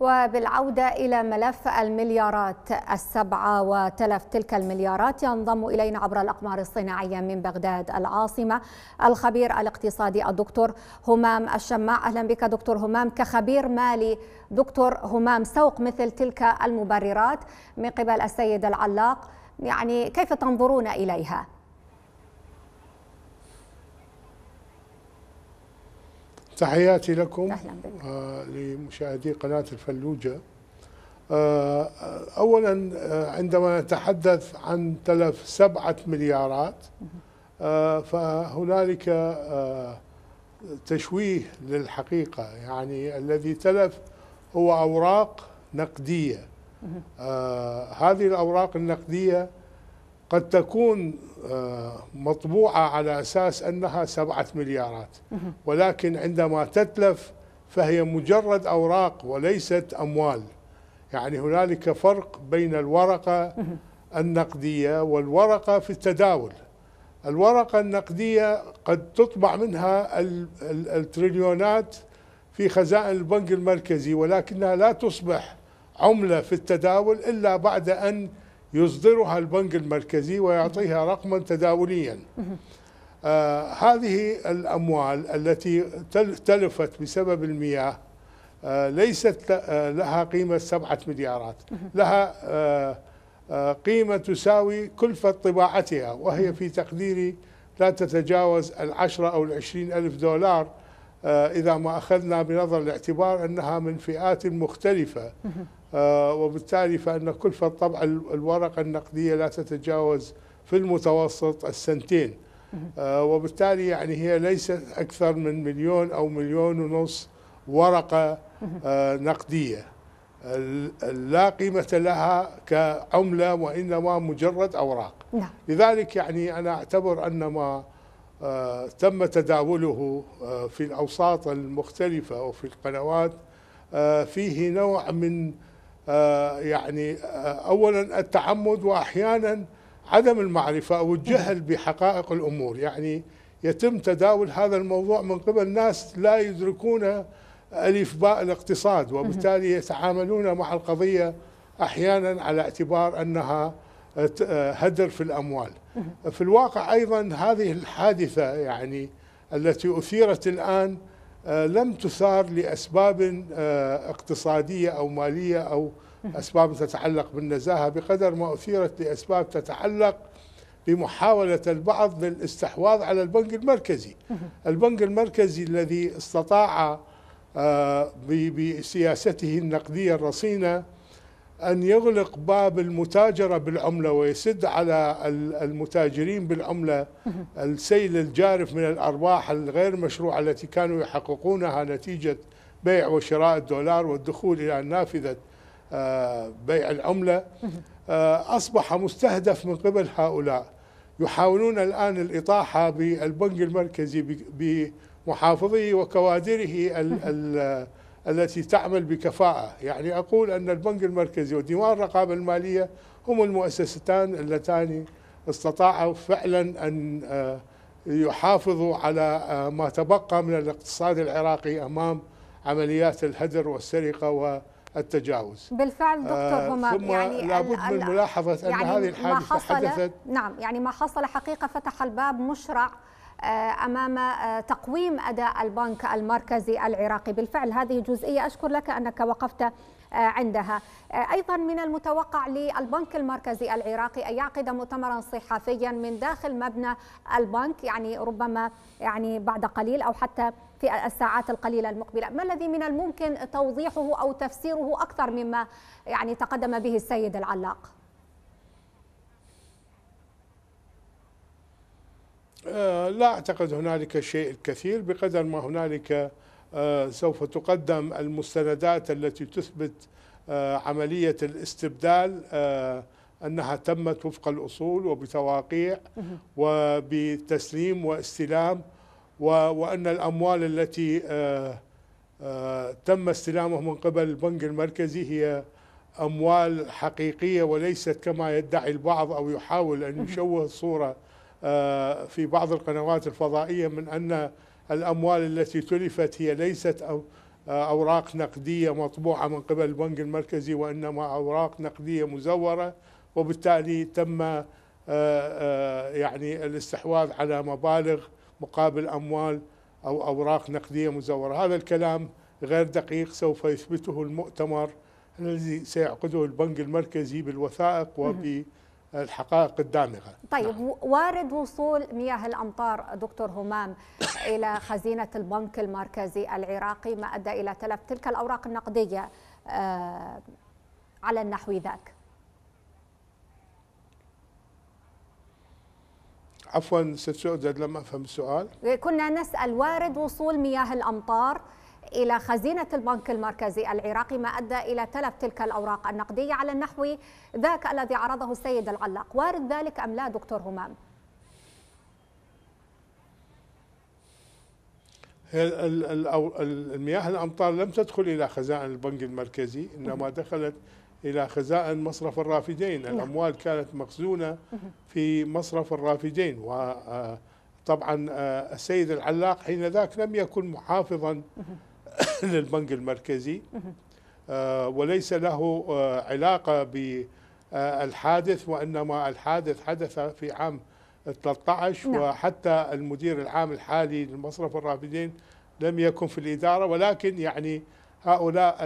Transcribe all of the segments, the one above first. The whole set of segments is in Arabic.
وبالعودة إلى ملف المليارات السبعة وتلف تلك المليارات ينضم إلينا عبر الأقمار الصناعية من بغداد العاصمة الخبير الاقتصادي الدكتور همام الشماع أهلا بك دكتور همام كخبير مالي دكتور همام سوق مثل تلك المبررات من قبل السيد العلاق يعني كيف تنظرون إليها؟ تحياتي لكم أهلا بك. آه لمشاهدي قناة الفلوجة آه, آه، أولا آه عندما نتحدث عن تلف سبعة مليارات آه فهنالك آه تشويه للحقيقة يعني الذي تلف هو أوراق نقدية آه هذه الأوراق النقدية قد تكون آه، مطبوعة على أساس أنها سبعة مليارات ولكن عندما تتلف فهي مجرد أوراق وليست أموال يعني هنالك فرق بين الورقة النقدية والورقة في التداول الورقة النقدية قد تطبع منها التريليونات في خزائن البنك المركزي ولكنها لا تصبح عملة في التداول إلا بعد أن يصدرها البنك المركزي ويعطيها رقما تداوليا آه هذه الأموال التي تلفت بسبب المياه آه ليست آه، لها قيمة سبعة مليارات لها آه،, آه قيمة تساوي كلفة طباعتها وهي في تقديري لا تتجاوز العشرة أو العشرين ألف دولار آه، إذا ما أخذنا بنظر الاعتبار أنها من فئات مختلفة آه، وبالتالي فان كلفه طبع الورقه النقديه لا تتجاوز في المتوسط السنتين آه، وبالتالي يعني هي ليست اكثر من مليون او مليون ونص ورقه آه، نقديه لا قيمة لها كعملة وإنما مجرد أوراق نعم. لذلك يعني أنا أعتبر أن ما تم تداوله في الأوساط المختلفة وفي القنوات فيه نوع من آه، يعني آه، اولا التعمد واحيانا عدم المعرفه او الجهل بحقائق الامور يعني يتم تداول هذا الموضوع من قبل ناس لا يدركون الف باء الاقتصاد وبالتالي يتعاملون مع القضيه احيانا على اعتبار انها آه، هدر في الاموال في الواقع ايضا هذه الحادثه يعني التي اثيرت الان آه، لم تثار لأسباب آه، اقتصادية أو مالية أو أسباب تتعلق بالنزاهة بقدر ما أثيرت لأسباب تتعلق بمحاولة البعض للاستحواذ على البنك المركزي البنك المركزي الذي استطاع آه، بسياسته النقدية الرصينة أن يغلق باب المتاجرة بالعملة ويسد على المتاجرين بالعملة السيل الجارف من الأرباح الغير مشروعة التي كانوا يحققونها نتيجة بيع وشراء الدولار والدخول إلى نافذة آه، بيع العملة آه، أصبح مستهدف من قبل هؤلاء يحاولون الآن الإطاحة بالبنك المركزي بمحافظه وكوادره التي تعمل بكفاءة يعني أقول أن البنك المركزي وديوان الرقابة المالية هم المؤسستان اللتان استطاعوا فعلا أن آه، يحافظوا على آه، ما تبقى من الاقتصاد العراقي أمام عمليات الهدر والسرقة و التجاوز بالفعل دكتور آه هما ثم يعني لابد من ملاحظة يعني أن هذه الحادثة حدثت نعم يعني ما حصل حقيقة فتح الباب مشرع آه، امام آه، تقويم اداء البنك المركزي العراقي بالفعل هذه جزئيه اشكر لك انك وقفت آه، عندها آه، أيضا من المتوقع للبنك المركزي العراقي أن يعقد مؤتمرا صحفيا من داخل مبنى البنك يعني ربما يعني بعد قليل أو حتى في الساعات القليلة المقبلة ما الذي من الممكن توضيحه أو تفسيره أكثر مما يعني تقدم به السيد العلاق آه، لا أعتقد هنالك شيء الكثير بقدر ما هنالك آه، سوف تقدم المستندات التي تثبت آه، عملية الاستبدال آه، أنها تمت وفق الأصول وبتواقيع وبتسليم واستلام وأن الأموال التي تم استلامها من قبل البنك المركزي هي أموال حقيقية وليست كما يدعي البعض أو يحاول أن يشوه الصورة في بعض القنوات الفضائية من أن الأموال التي تلفت هي ليست أو أوراق نقدية مطبوعة من قبل البنك المركزي وإنما أوراق نقدية مزورة وبالتالي تم آه، آه، يعني الاستحواذ على مبالغ مقابل أموال أو أوراق نقدية مزورة هذا الكلام غير دقيق سوف يثبته المؤتمر الذي سيعقده البنك المركزي بالوثائق وب الحقائق الدامغه طيب نعم. وارد وصول مياه الامطار دكتور همام الى خزينه البنك المركزي العراقي ما ادى الى تلف تلك الاوراق النقديه آه، على النحو ذاك عفوا ست سؤدد لما افهم السؤال كنا نسال وارد وصول مياه الامطار إلى خزينة البنك المركزي العراقي ما أدى إلى تلف تلك الأوراق النقدية على النحو ذاك الذي عرضه السيد العلاق وارد ذلك أم لا دكتور همام؟ المياه الأمطار لم تدخل إلى خزائن البنك المركزي إنما دخلت إلى خزائن مصرف الرافدين نعم. الأموال كانت مخزونة في مصرف الرافدين و آه، طبعا آه، السيد العلاق حين ذاك لم يكن محافظا للبنك المركزي آه، وليس له آه، علاقة بالحادث وإنما الحادث حدث في عام 13 نعم. وحتى المدير العام الحالي للمصرف الرافدين لم يكن في الإدارة ولكن يعني هؤلاء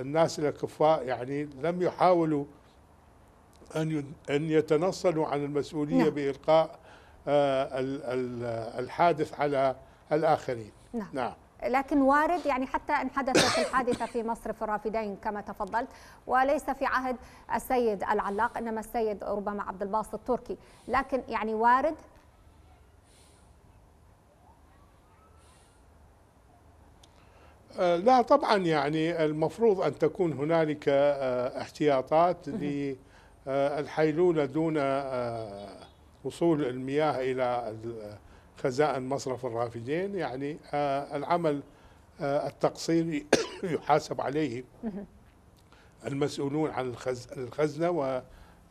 الناس الأكفاء يعني لم يحاولوا أن أن يتنصلوا عن المسؤولية نعم. بإلقاء آه، الحادث على الآخرين نعم, نعم. لكن وارد يعني حتى ان حدثت الحادثه في مصر في الرافدين كما تفضلت وليس في عهد السيد العلاق انما السيد ربما عبد الباسط التركي لكن يعني وارد آه، لا طبعا يعني المفروض ان تكون هنالك آه، احتياطات للحيلوله دون آه، وصول المياه الى خزائن مصرف الرافدين يعني آه، العمل آه، التقصيري يحاسب عليه المسؤولون عن الخزنة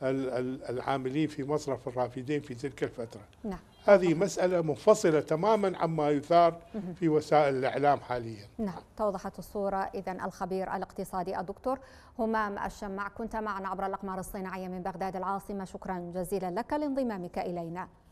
والعاملين في مصرف الرافدين في تلك الفترة نعم. هذه مسألة منفصلة تماما عما يثار في وسائل الإعلام حاليا نعم توضحت الصورة إذا الخبير الاقتصادي الدكتور همام الشماع كنت معنا عبر الأقمار الصناعية من بغداد العاصمة شكرا جزيلا لك لانضمامك إلينا